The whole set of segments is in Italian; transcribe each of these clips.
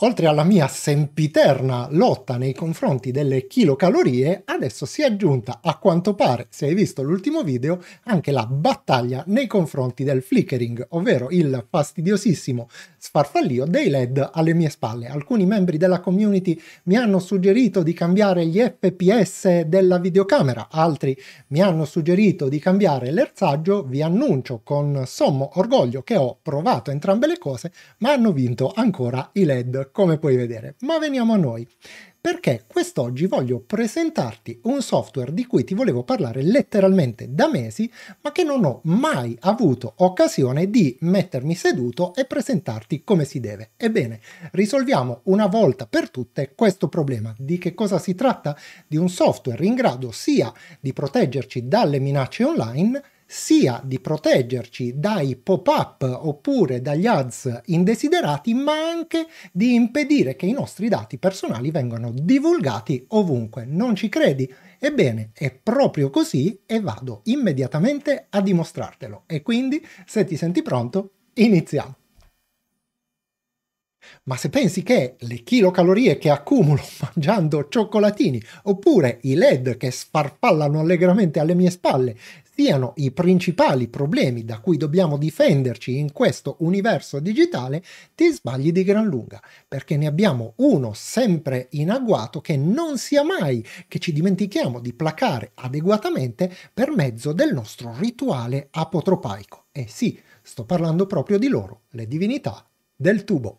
oltre alla mia sempiterna lotta nei confronti delle chilocalorie, adesso si è aggiunta, a quanto pare, se hai visto l'ultimo video, anche la battaglia nei confronti del flickering, ovvero il fastidiosissimo sfarfallio dei LED alle mie spalle. Alcuni membri della community mi hanno suggerito di cambiare gli FPS della videocamera, altri mi hanno suggerito di cambiare l'erzaggio, vi annuncio con sommo orgoglio che ho provato entrambe le cose, ma hanno vinto ancora i LED come puoi vedere. Ma veniamo a noi, perché quest'oggi voglio presentarti un software di cui ti volevo parlare letteralmente da mesi, ma che non ho mai avuto occasione di mettermi seduto e presentarti come si deve. Ebbene, risolviamo una volta per tutte questo problema. Di che cosa si tratta? Di un software in grado sia di proteggerci dalle minacce online, sia di proteggerci dai pop-up oppure dagli ads indesiderati, ma anche di impedire che i nostri dati personali vengano divulgati ovunque. Non ci credi? Ebbene, è proprio così e vado immediatamente a dimostrartelo. E quindi, se ti senti pronto, iniziamo. Ma se pensi che le chilocalorie che accumulo mangiando cioccolatini oppure i LED che sparpallano allegramente alle mie spalle siano i principali problemi da cui dobbiamo difenderci in questo universo digitale, ti sbagli di gran lunga, perché ne abbiamo uno sempre in agguato che non sia mai che ci dimentichiamo di placare adeguatamente per mezzo del nostro rituale apotropaico. E eh sì, sto parlando proprio di loro, le divinità del tubo.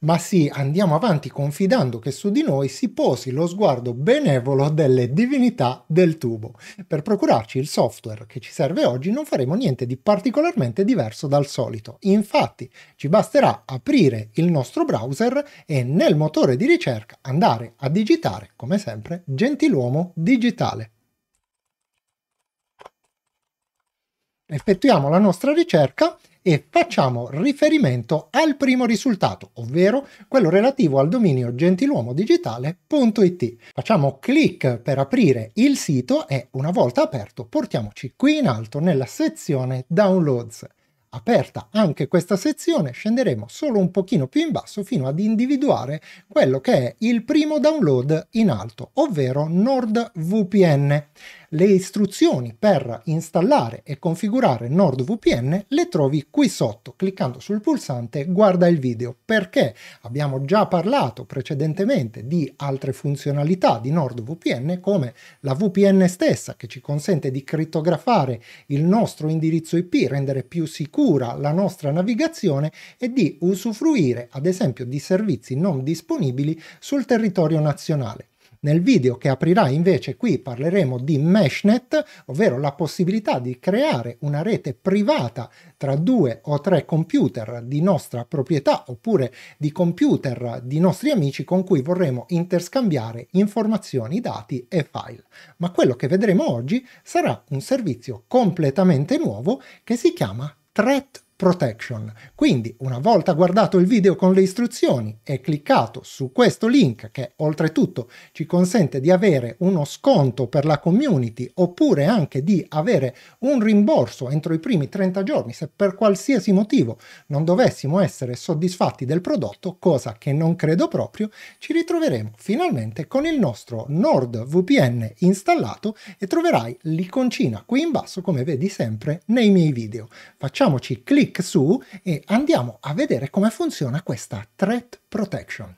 ma sì, andiamo avanti confidando che su di noi si posi lo sguardo benevolo delle divinità del tubo. Per procurarci il software che ci serve oggi non faremo niente di particolarmente diverso dal solito. Infatti, ci basterà aprire il nostro browser e nel motore di ricerca andare a digitare, come sempre, gentiluomo digitale. Effettuiamo la nostra ricerca e facciamo riferimento al primo risultato, ovvero quello relativo al dominio gentiluomodigitale.it. Facciamo clic per aprire il sito e una volta aperto portiamoci qui in alto nella sezione Downloads. Aperta anche questa sezione scenderemo solo un pochino più in basso fino ad individuare quello che è il primo download in alto, ovvero NordVPN. Le istruzioni per installare e configurare NordVPN le trovi qui sotto cliccando sul pulsante guarda il video perché abbiamo già parlato precedentemente di altre funzionalità di NordVPN come la VPN stessa che ci consente di crittografare il nostro indirizzo IP, rendere più sicura la nostra navigazione e di usufruire ad esempio di servizi non disponibili sul territorio nazionale. Nel video che aprirà invece qui parleremo di meshnet, ovvero la possibilità di creare una rete privata tra due o tre computer di nostra proprietà oppure di computer di nostri amici con cui vorremmo interscambiare informazioni, dati e file. Ma quello che vedremo oggi sarà un servizio completamente nuovo che si chiama Threat Protection. Quindi una volta guardato il video con le istruzioni e cliccato su questo link che oltretutto ci consente di avere uno sconto per la community oppure anche di avere un rimborso entro i primi 30 giorni se per qualsiasi motivo non dovessimo essere soddisfatti del prodotto, cosa che non credo proprio, ci ritroveremo finalmente con il nostro NordVPN installato e troverai l'iconcina qui in basso come vedi sempre nei miei video. Facciamoci clic clic su e andiamo a vedere come funziona questa threat protection.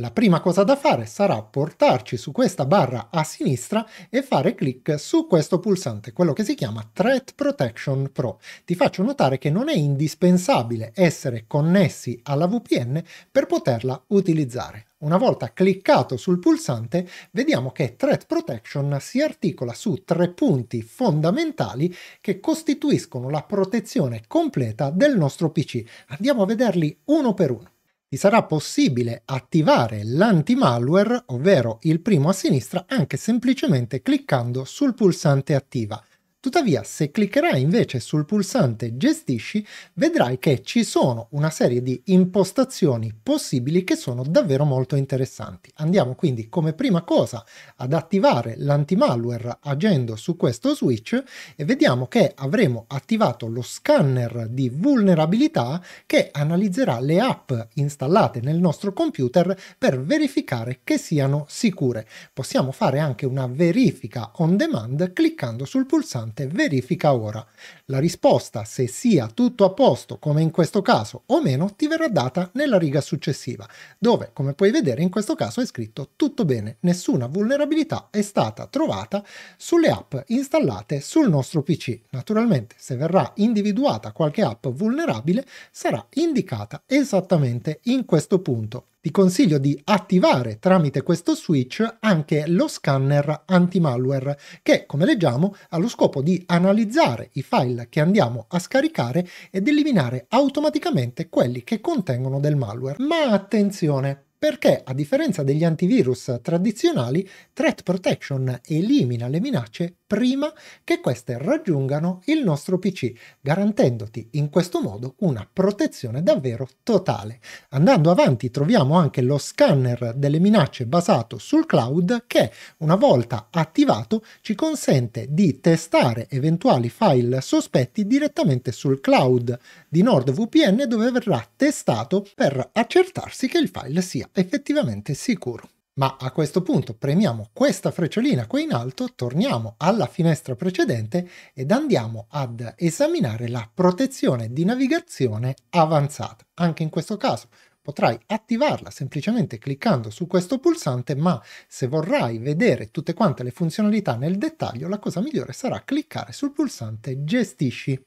La prima cosa da fare sarà portarci su questa barra a sinistra e fare clic su questo pulsante, quello che si chiama Threat Protection Pro. Ti faccio notare che non è indispensabile essere connessi alla VPN per poterla utilizzare. Una volta cliccato sul pulsante vediamo che Threat Protection si articola su tre punti fondamentali che costituiscono la protezione completa del nostro PC. Andiamo a vederli uno per uno vi sarà possibile attivare l'anti-malware, ovvero il primo a sinistra, anche semplicemente cliccando sul pulsante attiva. Tuttavia, se cliccherai invece sul pulsante Gestisci, vedrai che ci sono una serie di impostazioni possibili che sono davvero molto interessanti. Andiamo quindi come prima cosa ad attivare l'antimalware agendo su questo switch e vediamo che avremo attivato lo scanner di vulnerabilità che analizzerà le app installate nel nostro computer per verificare che siano sicure. Possiamo fare anche una verifica on demand cliccando sul pulsante cliente verifica ora. La risposta se sia tutto a posto, come in questo caso, o meno, ti verrà data nella riga successiva, dove, come puoi vedere, in questo caso è scritto tutto bene, nessuna vulnerabilità è stata trovata sulle app installate sul nostro PC. Naturalmente, se verrà individuata qualche app vulnerabile, sarà indicata esattamente in questo punto ti consiglio di attivare tramite questo switch anche lo scanner anti-malware che, come leggiamo, ha lo scopo di analizzare i file che andiamo a scaricare ed eliminare automaticamente quelli che contengono del malware. Ma attenzione! perché a differenza degli antivirus tradizionali, Threat Protection elimina le minacce prima che queste raggiungano il nostro PC, garantendoti in questo modo una protezione davvero totale. Andando avanti troviamo anche lo scanner delle minacce basato sul cloud che una volta attivato ci consente di testare eventuali file sospetti direttamente sul cloud di NordVPN dove verrà testato per accertarsi che il file sia effettivamente sicuro. Ma a questo punto premiamo questa frecciolina qui in alto, torniamo alla finestra precedente ed andiamo ad esaminare la protezione di navigazione avanzata. Anche in questo caso potrai attivarla semplicemente cliccando su questo pulsante, ma se vorrai vedere tutte quante le funzionalità nel dettaglio, la cosa migliore sarà cliccare sul pulsante Gestisci.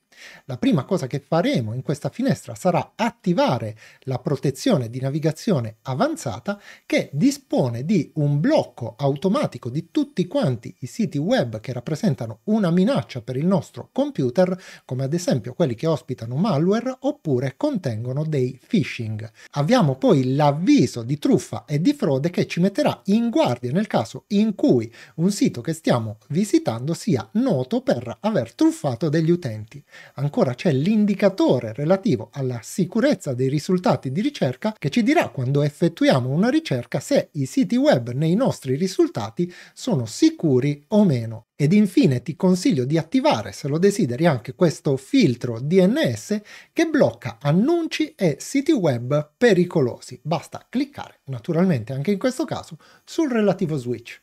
La prima cosa che faremo in questa finestra sarà attivare la protezione di navigazione avanzata che dispone di un blocco automatico di tutti quanti i siti web che rappresentano una minaccia per il nostro computer, come ad esempio quelli che ospitano malware oppure contengono dei phishing. Abbiamo poi l'avviso di truffa e di frode che ci metterà in guardia nel caso in cui un sito che stiamo visitando sia noto per aver truffato degli utenti ancora c'è l'indicatore relativo alla sicurezza dei risultati di ricerca che ci dirà quando effettuiamo una ricerca se i siti web nei nostri risultati sono sicuri o meno. Ed infine ti consiglio di attivare, se lo desideri, anche questo filtro DNS che blocca annunci e siti web pericolosi. Basta cliccare, naturalmente anche in questo caso, sul relativo switch.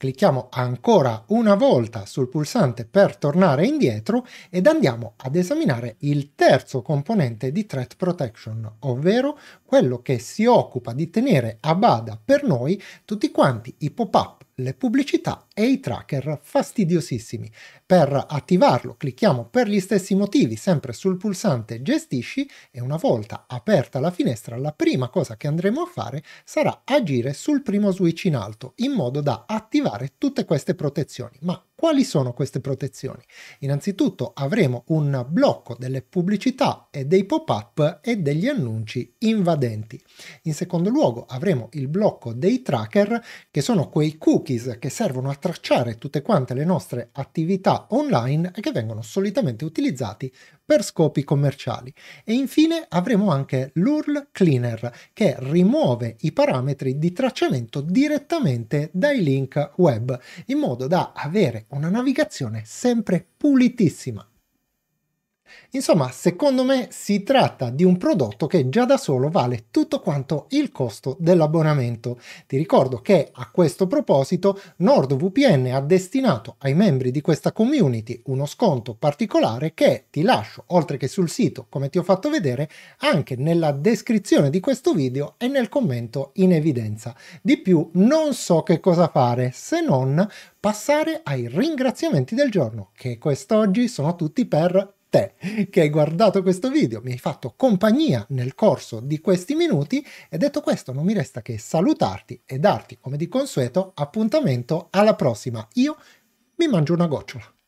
Clicchiamo ancora una volta sul pulsante per tornare indietro ed andiamo ad esaminare il terzo componente di Threat Protection, ovvero quello che si occupa di tenere a bada per noi tutti quanti i pop-up le pubblicità e i tracker fastidiosissimi. Per attivarlo clicchiamo per gli stessi motivi sempre sul pulsante gestisci e una volta aperta la finestra la prima cosa che andremo a fare sarà agire sul primo switch in alto in modo da attivare tutte queste protezioni. Ma quali sono queste protezioni? Innanzitutto avremo un blocco delle pubblicità e dei pop-up e degli annunci invadenti. In secondo luogo avremo il blocco dei tracker, che sono quei cookies che servono a tracciare tutte quante le nostre attività online e che vengono solitamente utilizzati per scopi commerciali. E infine avremo anche l'URL Cleaner, che rimuove i parametri di tracciamento direttamente dai link web, in modo da avere una navigazione sempre pulitissima. Insomma, secondo me si tratta di un prodotto che già da solo vale tutto quanto il costo dell'abbonamento. Ti ricordo che a questo proposito NordVPN ha destinato ai membri di questa community uno sconto particolare che ti lascio, oltre che sul sito, come ti ho fatto vedere, anche nella descrizione di questo video e nel commento in evidenza. Di più, non so che cosa fare se non passare ai ringraziamenti del giorno, che quest'oggi sono tutti per te che hai guardato questo video, mi hai fatto compagnia nel corso di questi minuti e detto questo non mi resta che salutarti e darti come di consueto appuntamento alla prossima. Io mi mangio una gocciola.